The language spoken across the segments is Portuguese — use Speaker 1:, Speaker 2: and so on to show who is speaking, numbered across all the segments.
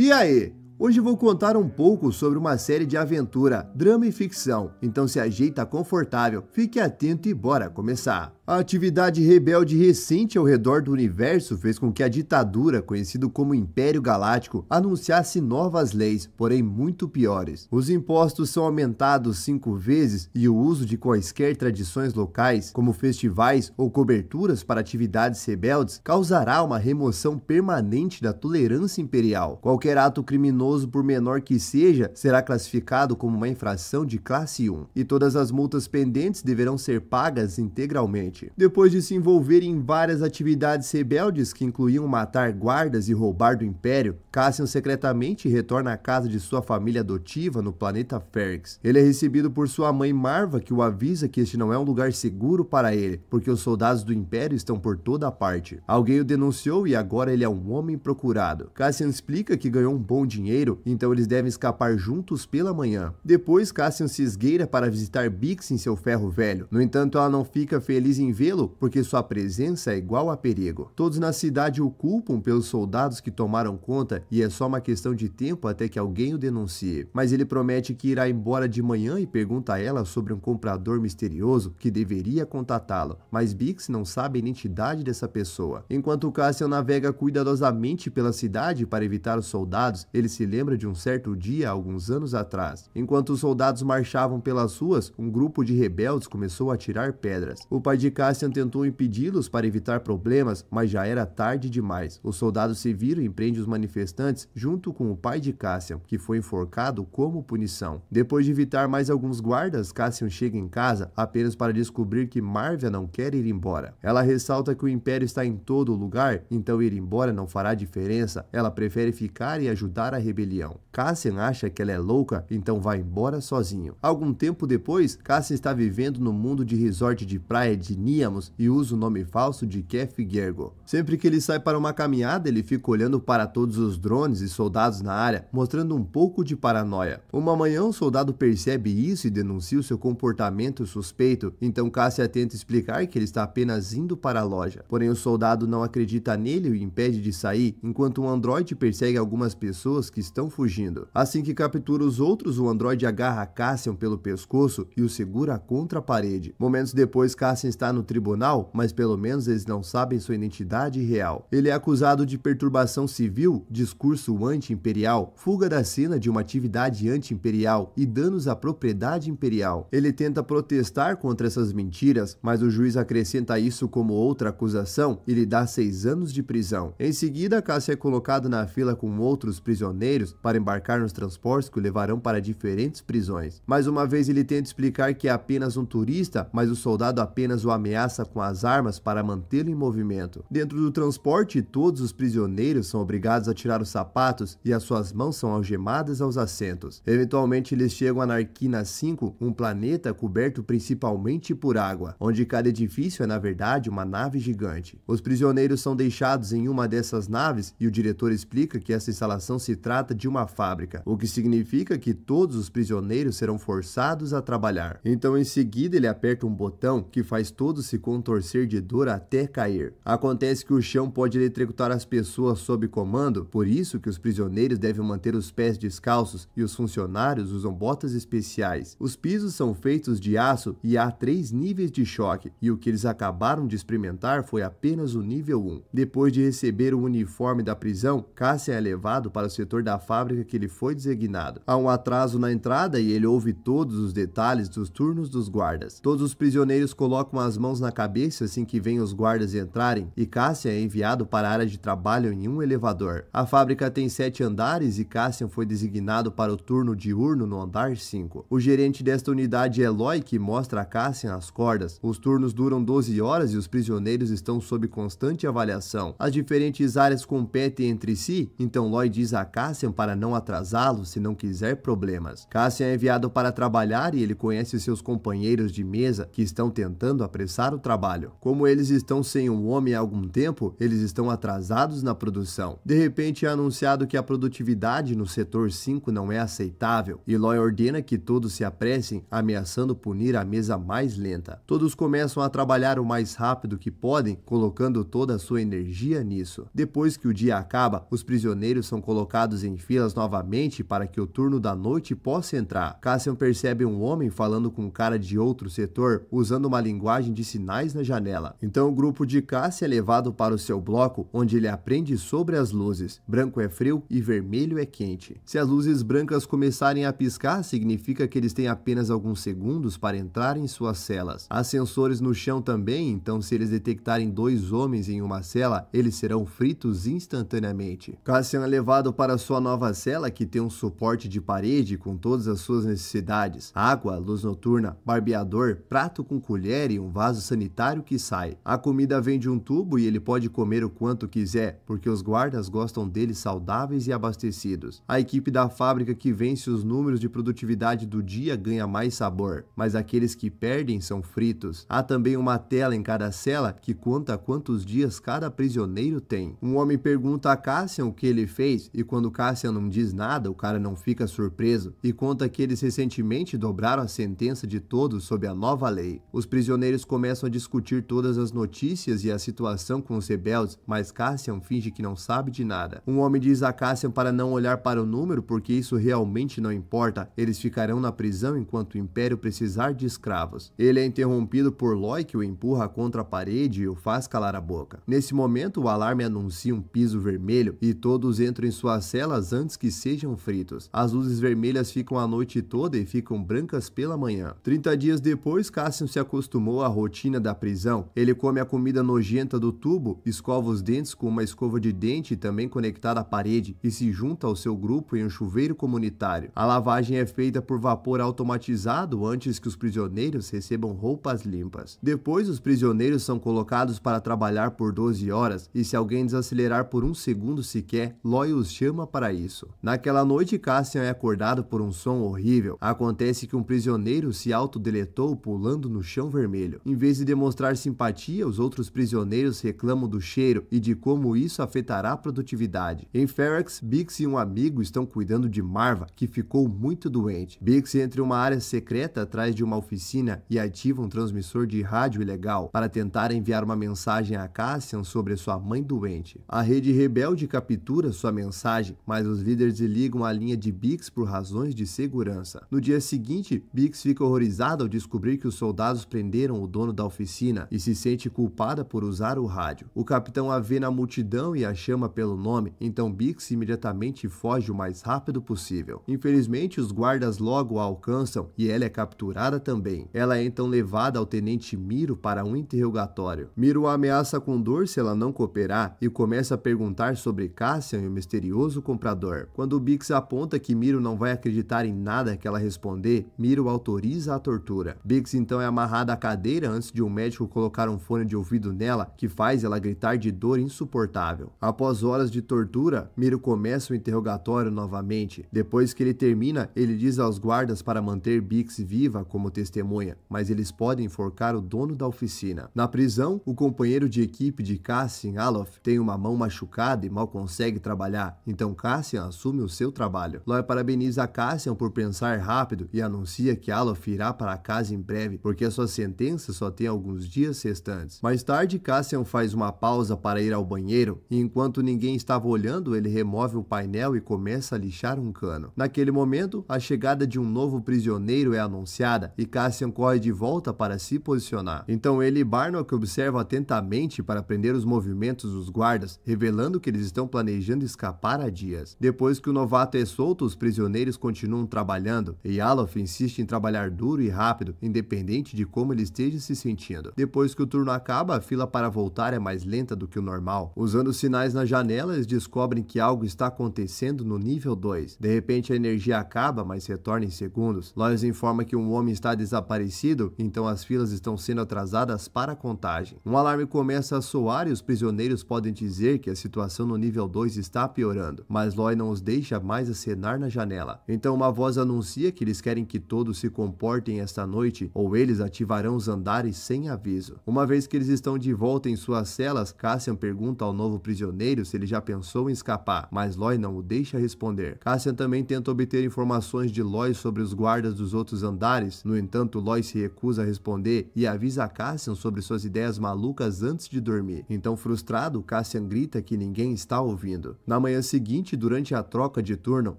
Speaker 1: E aí? Hoje vou contar um pouco sobre uma série de aventura, drama e ficção, então se ajeita confortável, fique atento e bora começar! A atividade rebelde recente ao redor do universo fez com que a ditadura, conhecida como Império Galáctico, anunciasse novas leis, porém muito piores. Os impostos são aumentados cinco vezes e o uso de quaisquer tradições locais, como festivais ou coberturas para atividades rebeldes, causará uma remoção permanente da tolerância imperial. Qualquer ato criminoso, por menor que seja, será classificado como uma infração de classe 1, e todas as multas pendentes deverão ser pagas integralmente frente. Depois de se envolver em várias atividades rebeldes que incluíam matar guardas e roubar do Império, Cassian secretamente retorna à casa de sua família adotiva no planeta Ferrix. Ele é recebido por sua mãe Marva, que o avisa que este não é um lugar seguro para ele, porque os soldados do Império estão por toda parte. Alguém o denunciou e agora ele é um homem procurado. Cassian explica que ganhou um bom dinheiro, então eles devem escapar juntos pela manhã. Depois, Cassian se esgueira para visitar Bix em seu ferro velho. No entanto, ela não fica feliz em vê-lo, porque sua presença é igual a perigo. Todos na cidade o culpam pelos soldados que tomaram conta e é só uma questão de tempo até que alguém o denuncie. Mas ele promete que irá embora de manhã e pergunta a ela sobre um comprador misterioso que deveria contatá-lo, mas Bix não sabe a identidade dessa pessoa. Enquanto Cassian navega cuidadosamente pela cidade para evitar os soldados, ele se lembra de um certo dia alguns anos atrás. Enquanto os soldados marchavam pelas ruas, um grupo de rebeldes começou a tirar pedras. O pai de Cassian tentou impedi-los para evitar problemas, mas já era tarde demais. Os soldados se viram e prendem os manifestantes junto com o pai de Cassian, que foi enforcado como punição. Depois de evitar mais alguns guardas, Cassian chega em casa apenas para descobrir que Marvia não quer ir embora. Ela ressalta que o Império está em todo lugar, então ir embora não fará diferença. Ela prefere ficar e ajudar a rebelião. Cassian acha que ela é louca, então vai embora sozinho. Algum tempo depois, Cassian está vivendo no mundo de resort de praia de Niamos e usa o nome falso de Kef Gergo. Sempre que ele sai para uma caminhada, ele fica olhando para todos os drones e soldados na área, mostrando um pouco de paranoia. Uma manhã, o um soldado percebe isso e denuncia o seu comportamento suspeito, então Cassia tenta explicar que ele está apenas indo para a loja. Porém, o soldado não acredita nele e o impede de sair, enquanto um androide persegue algumas pessoas que estão fugindo. Assim que captura os outros, o androide agarra Cassian pelo pescoço e o segura contra a parede. Momentos depois, Cassian está está no tribunal, mas pelo menos eles não sabem sua identidade real. Ele é acusado de perturbação civil, discurso anti-imperial, fuga da cena de uma atividade anti-imperial e danos à propriedade imperial. Ele tenta protestar contra essas mentiras, mas o juiz acrescenta isso como outra acusação e lhe dá seis anos de prisão. Em seguida, Cassia é colocado na fila com outros prisioneiros para embarcar nos transportes que o levarão para diferentes prisões. Mais uma vez, ele tenta explicar que é apenas um turista, mas o soldado apenas o ameaça com as armas para mantê-lo em movimento. Dentro do transporte, todos os prisioneiros são obrigados a tirar os sapatos e as suas mãos são algemadas aos assentos. Eventualmente, eles chegam a Narquina 5, um planeta coberto principalmente por água, onde cada edifício é na verdade uma nave gigante. Os prisioneiros são deixados em uma dessas naves e o diretor explica que essa instalação se trata de uma fábrica, o que significa que todos os prisioneiros serão forçados a trabalhar. Então, em seguida, ele aperta um botão que faz todo todo se contorcer de dor até cair. Acontece que o chão pode eletrocutar as pessoas sob comando, por isso que os prisioneiros devem manter os pés descalços e os funcionários usam botas especiais. Os pisos são feitos de aço e há três níveis de choque, e o que eles acabaram de experimentar foi apenas o nível 1. Depois de receber o uniforme da prisão, Cassian é levado para o setor da fábrica que ele foi designado. Há um atraso na entrada e ele ouve todos os detalhes dos turnos dos guardas. Todos os prisioneiros colocam as mãos na cabeça assim que vem os guardas entrarem e Cassian é enviado para a área de trabalho em um elevador. A fábrica tem sete andares e Cassian foi designado para o turno diurno no andar 5. O gerente desta unidade é Loy, que mostra a Cassian as cordas. Os turnos duram 12 horas e os prisioneiros estão sob constante avaliação. As diferentes áreas competem entre si, então Loy diz a Cassian para não atrasá-lo se não quiser problemas. Cassian é enviado para trabalhar e ele conhece seus companheiros de mesa que estão tentando apressar começar o trabalho. Como eles estão sem um homem há algum tempo, eles estão atrasados na produção. De repente é anunciado que a produtividade no setor 5 não é aceitável. Eloy ordena que todos se apressem, ameaçando punir a mesa mais lenta. Todos começam a trabalhar o mais rápido que podem, colocando toda a sua energia nisso. Depois que o dia acaba, os prisioneiros são colocados em filas novamente para que o turno da noite possa entrar. Cassian percebe um homem falando com um cara de outro setor, usando uma linguagem de sinais na janela. Então o grupo de Cassie é levado para o seu bloco, onde ele aprende sobre as luzes. Branco é frio e vermelho é quente. Se as luzes brancas começarem a piscar, significa que eles têm apenas alguns segundos para entrar em suas celas. Há sensores no chão também, então se eles detectarem dois homens em uma cela, eles serão fritos instantaneamente. Cassian é levado para sua nova cela, que tem um suporte de parede com todas as suas necessidades. Água, luz noturna, barbeador, prato com colher e um vaso vaso sanitário que sai. A comida vem de um tubo e ele pode comer o quanto quiser, porque os guardas gostam dele saudáveis e abastecidos. A equipe da fábrica que vence os números de produtividade do dia ganha mais sabor, mas aqueles que perdem são fritos. Há também uma tela em cada cela que conta quantos dias cada prisioneiro tem. Um homem pergunta a Cassian o que ele fez e quando Cassian não diz nada, o cara não fica surpreso e conta que eles recentemente dobraram a sentença de todos sob a nova lei. Os prisioneiros começam a discutir todas as notícias e a situação com os rebeldes, mas Cassian finge que não sabe de nada. Um homem diz a Cassian para não olhar para o número porque isso realmente não importa, eles ficarão na prisão enquanto o Império precisar de escravos. Ele é interrompido por Loi que o empurra contra a parede e o faz calar a boca. Nesse momento, o alarme anuncia um piso vermelho e todos entram em suas celas antes que sejam fritos. As luzes vermelhas ficam a noite toda e ficam brancas pela manhã. 30 dias depois, Cassian se acostumou a rotina da prisão. Ele come a comida nojenta do tubo, escova os dentes com uma escova de dente também conectada à parede e se junta ao seu grupo em um chuveiro comunitário. A lavagem é feita por vapor automatizado antes que os prisioneiros recebam roupas limpas. Depois, os prisioneiros são colocados para trabalhar por 12 horas e se alguém desacelerar por um segundo sequer, Loy os chama para isso. Naquela noite, Cassian é acordado por um som horrível. Acontece que um prisioneiro se autodeletou pulando no chão vermelho. Em vez de demonstrar simpatia, os outros prisioneiros reclamam do cheiro e de como isso afetará a produtividade. Em Ferrex, Bix e um amigo estão cuidando de Marva, que ficou muito doente. Bix entra em uma área secreta atrás de uma oficina e ativa um transmissor de rádio ilegal para tentar enviar uma mensagem a Cassian sobre sua mãe doente. A rede rebelde captura sua mensagem, mas os líderes ligam a linha de Bix por razões de segurança. No dia seguinte, Bix fica horrorizado ao descobrir que os soldados prenderam o dono da oficina e se sente culpada por usar o rádio. O capitão a vê na multidão e a chama pelo nome, então Bix imediatamente foge o mais rápido possível. Infelizmente, os guardas logo a alcançam e ela é capturada também. Ela é então levada ao tenente Miro para um interrogatório. Miro a ameaça com dor se ela não cooperar e começa a perguntar sobre Cassian e o misterioso comprador. Quando Bix aponta que Miro não vai acreditar em nada que ela responder, Miro autoriza a tortura. Bix então é amarrada à cadeira antes de um médico colocar um fone de ouvido nela que faz ela gritar de dor insuportável. Após horas de tortura, Miro começa o interrogatório novamente. Depois que ele termina, ele diz aos guardas para manter Bix viva como testemunha, mas eles podem enforcar o dono da oficina. Na prisão, o companheiro de equipe de Cassian, Alof, tem uma mão machucada e mal consegue trabalhar, então Cassian assume o seu trabalho. Loy parabeniza Cassian por pensar rápido e anuncia que Alof irá para casa em breve, porque a sua sentença só tem alguns dias restantes. Mais tarde, Cassian faz uma pausa para ir ao banheiro e, enquanto ninguém estava olhando, ele remove o painel e começa a lixar um cano. Naquele momento, a chegada de um novo prisioneiro é anunciada e Cassian corre de volta para se posicionar. Então ele e Barnock observam atentamente para prender os movimentos dos guardas, revelando que eles estão planejando escapar a dias. Depois que o novato é solto, os prisioneiros continuam trabalhando e Alof insiste em trabalhar duro e rápido, independente de como ele esteja se nesse Depois que o turno acaba, a fila para voltar é mais lenta do que o normal. Usando sinais na janela, eles descobrem que algo está acontecendo no nível 2. De repente, a energia acaba, mas retorna em segundos. Lois informa que um homem está desaparecido, então as filas estão sendo atrasadas para a contagem. Um alarme começa a soar e os prisioneiros podem dizer que a situação no nível 2 está piorando, mas Lois não os deixa mais acenar na janela. Então, uma voz anuncia que eles querem que todos se comportem esta noite ou eles ativarão os andares Paris sem aviso. Uma vez que eles estão de volta em suas celas, Cassian pergunta ao novo prisioneiro se ele já pensou em escapar, mas Loy não o deixa responder. Cassian também tenta obter informações de Loy sobre os guardas dos outros andares, no entanto, Loy se recusa a responder e avisa Cassian sobre suas ideias malucas antes de dormir. Então, frustrado, Cassian grita que ninguém está ouvindo. Na manhã seguinte, durante a troca de turno,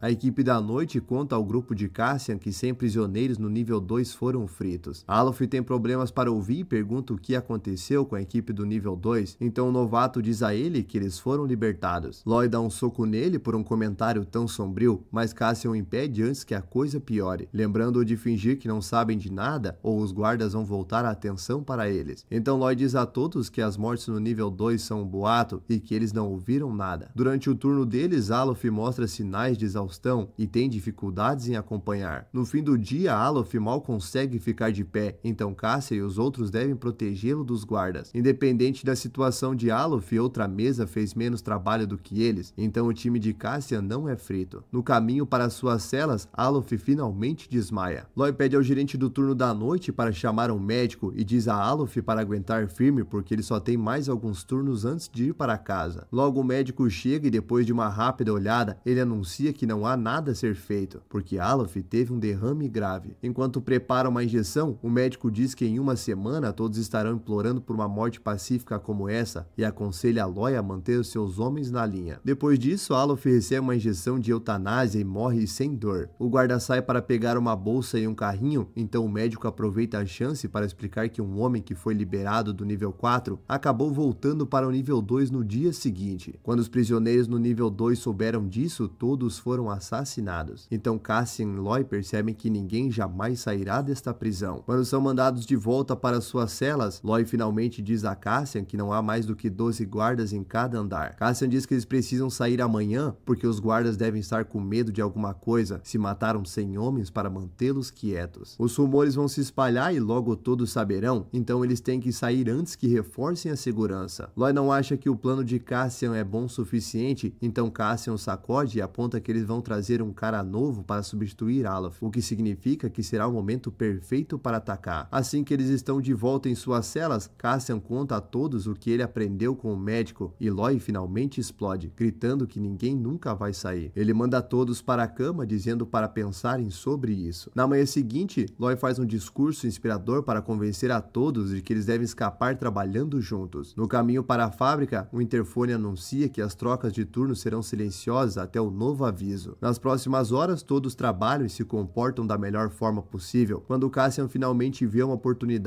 Speaker 1: a equipe da noite conta ao grupo de Cassian que 100 prisioneiros no nível 2 foram fritos. Alof tem problemas para para ouvir e pergunta o que aconteceu com a equipe do nível 2, então o novato diz a ele que eles foram libertados. Lloyd dá um soco nele por um comentário tão sombrio, mas Cassian impede antes que a coisa piore, lembrando-o de fingir que não sabem de nada ou os guardas vão voltar a atenção para eles. Então Lloyd diz a todos que as mortes no nível 2 são um boato e que eles não ouviram nada. Durante o turno deles, Alof mostra sinais de exaustão e tem dificuldades em acompanhar. No fim do dia, Alof mal consegue ficar de pé, então Cassie e os outros devem protegê-lo dos guardas. Independente da situação de Aluf, outra mesa fez menos trabalho do que eles, então o time de Cassian não é frito. No caminho para suas celas, Aluf finalmente desmaia. Loy pede ao gerente do turno da noite para chamar um médico e diz a Aluf para aguentar firme porque ele só tem mais alguns turnos antes de ir para casa. Logo o médico chega e depois de uma rápida olhada, ele anuncia que não há nada a ser feito, porque Aluf teve um derrame grave. Enquanto prepara uma injeção, o médico diz que em uma uma semana todos estarão implorando por uma morte pacífica como essa e aconselha Aloy a manter os seus homens na linha. Depois disso, Alof recebe uma injeção de eutanásia e morre sem dor. O guarda sai para pegar uma bolsa e um carrinho, então o médico aproveita a chance para explicar que um homem que foi liberado do nível 4 acabou voltando para o nível 2 no dia seguinte. Quando os prisioneiros no nível 2 souberam disso, todos foram assassinados. Então Cassian e Loy percebem que ninguém jamais sairá desta prisão. Quando são mandados de volta volta para suas celas, Loi finalmente diz a Cassian que não há mais do que 12 guardas em cada andar. Cassian diz que eles precisam sair amanhã porque os guardas devem estar com medo de alguma coisa. Se mataram 100 homens para mantê-los quietos. Os rumores vão se espalhar e logo todos saberão, então eles têm que sair antes que reforcem a segurança. Loi não acha que o plano de Cassian é bom o suficiente, então Cassian sacode e aponta que eles vão trazer um cara novo para substituir Alaf, o que significa que será o momento perfeito para atacar. Assim que eles estão de volta em suas celas, Cassian conta a todos o que ele aprendeu com o médico e Loi finalmente explode, gritando que ninguém nunca vai sair. Ele manda todos para a cama, dizendo para pensarem sobre isso. Na manhã seguinte, Loi faz um discurso inspirador para convencer a todos de que eles devem escapar trabalhando juntos. No caminho para a fábrica, o interfone anuncia que as trocas de turno serão silenciosas até o novo aviso. Nas próximas horas, todos trabalham e se comportam da melhor forma possível. Quando Cassian finalmente vê uma oportunidade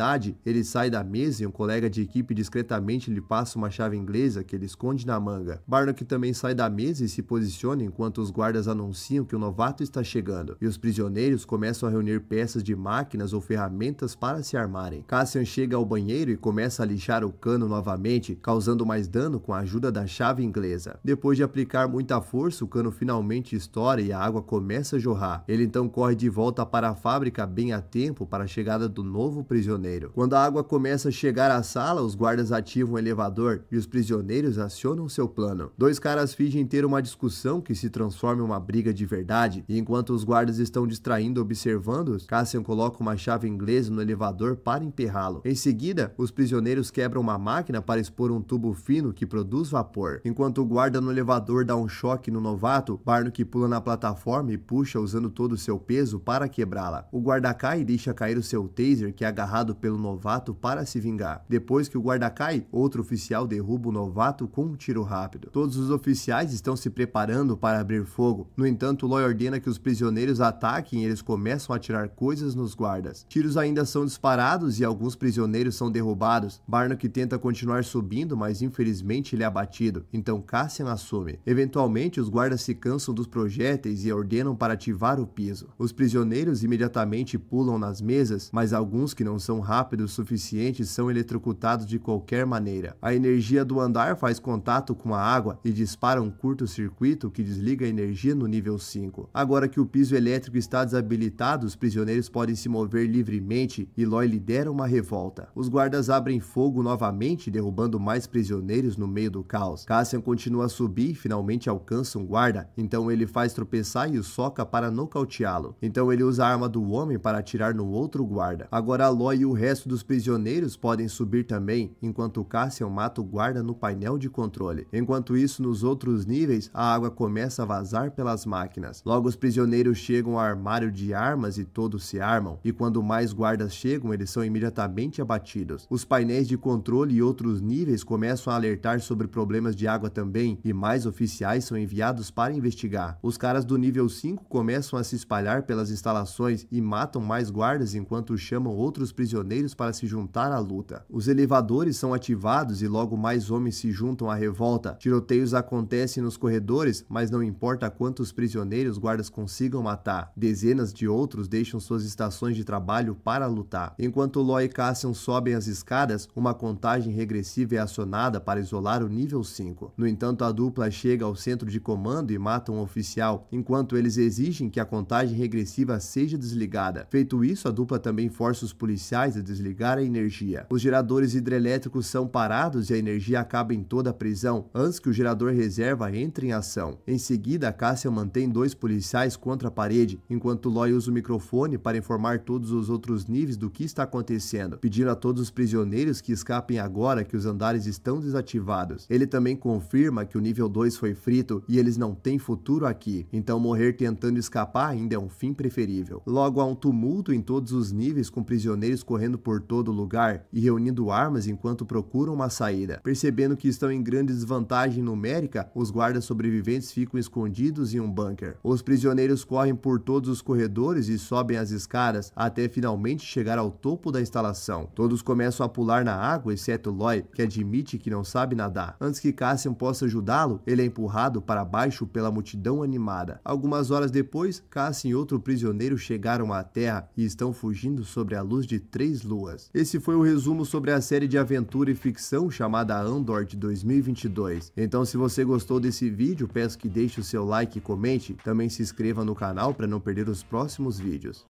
Speaker 1: ele sai da mesa e um colega de equipe discretamente lhe passa uma chave inglesa que ele esconde na manga. Barnock também sai da mesa e se posiciona enquanto os guardas anunciam que o novato está chegando, e os prisioneiros começam a reunir peças de máquinas ou ferramentas para se armarem. Cassian chega ao banheiro e começa a lixar o cano novamente, causando mais dano com a ajuda da chave inglesa. Depois de aplicar muita força, o cano finalmente estoura e a água começa a jorrar. Ele então corre de volta para a fábrica bem a tempo para a chegada do novo prisioneiro prisioneiro. Quando a água começa a chegar à sala, os guardas ativam o elevador e os prisioneiros acionam seu plano. Dois caras fingem ter uma discussão que se transforma em uma briga de verdade, e enquanto os guardas estão distraindo observando-os, Cassian coloca uma chave inglesa no elevador para emperrá-lo. Em seguida, os prisioneiros quebram uma máquina para expor um tubo fino que produz vapor. Enquanto o guarda no elevador dá um choque no novato, Barnock pula na plataforma e puxa usando todo o seu peso para quebrá-la. O guarda cai e deixa cair o seu taser que é agarrado usado pelo novato para se vingar. Depois que o guarda cai, outro oficial derruba o novato com um tiro rápido. Todos os oficiais estão se preparando para abrir fogo. No entanto, Loy ordena que os prisioneiros ataquem e eles começam a atirar coisas nos guardas. Tiros ainda são disparados e alguns prisioneiros são derrubados. Barnock tenta continuar subindo, mas infelizmente ele é abatido. Então Cassian assume. Eventualmente, os guardas se cansam dos projéteis e ordenam para ativar o piso. Os prisioneiros imediatamente pulam nas mesas, mas alguns que não são rápidos o suficiente são eletrocutados de qualquer maneira. A energia do andar faz contato com a água e dispara um curto-circuito que desliga a energia no nível 5. Agora que o piso elétrico está desabilitado, os prisioneiros podem se mover livremente e Loi lidera uma revolta. Os guardas abrem fogo novamente, derrubando mais prisioneiros no meio do caos. Cassian continua a subir e finalmente alcança um guarda, então ele faz tropeçar e o soca para nocauteá-lo. Então ele usa a arma do homem para atirar no outro guarda. Agora Aloy e o resto dos prisioneiros podem subir também, enquanto Cassian mata o guarda no painel de controle. Enquanto isso, nos outros níveis, a água começa a vazar pelas máquinas. Logo, os prisioneiros chegam ao armário de armas e todos se armam, e quando mais guardas chegam, eles são imediatamente abatidos. Os painéis de controle e outros níveis começam a alertar sobre problemas de água também, e mais oficiais são enviados para investigar. Os caras do nível 5 começam a se espalhar pelas instalações e matam mais guardas enquanto chamam outros prisioneiros prisioneiros para se juntar à luta. Os elevadores são ativados e logo mais homens se juntam à revolta. Tiroteios acontecem nos corredores, mas não importa quantos prisioneiros guardas consigam matar. Dezenas de outros deixam suas estações de trabalho para lutar. Enquanto Ló e Cassian sobem as escadas, uma contagem regressiva é acionada para isolar o nível 5. No entanto, a dupla chega ao centro de comando e mata um oficial, enquanto eles exigem que a contagem regressiva seja desligada. Feito isso, a dupla também força os policiais capazes de desligar a energia. Os geradores hidrelétricos são parados e a energia acaba em toda a prisão antes que o gerador reserva entre em ação. Em seguida, Cássia mantém dois policiais contra a parede, enquanto Loy usa o microfone para informar todos os outros níveis do que está acontecendo, pedindo a todos os prisioneiros que escapem agora que os andares estão desativados. Ele também confirma que o nível 2 foi frito e eles não têm futuro aqui, então morrer tentando escapar ainda é um fim preferível. Logo há um tumulto em todos os níveis com prisioneiros correndo correndo por todo lugar e reunindo armas enquanto procuram uma saída. Percebendo que estão em grande desvantagem numérica, os guardas sobreviventes ficam escondidos em um bunker. Os prisioneiros correm por todos os corredores e sobem as escadas até finalmente chegar ao topo da instalação. Todos começam a pular na água, exceto Loy, que admite que não sabe nadar. Antes que Cassian possa ajudá-lo, ele é empurrado para baixo pela multidão animada. Algumas horas depois, Cassian e outro prisioneiro chegaram à terra e estão fugindo sobre a luz de três Três Luas. Esse foi o um resumo sobre a série de aventura e ficção chamada Andor de 2022. Então se você gostou desse vídeo, peço que deixe o seu like e comente, também se inscreva no canal para não perder os próximos vídeos.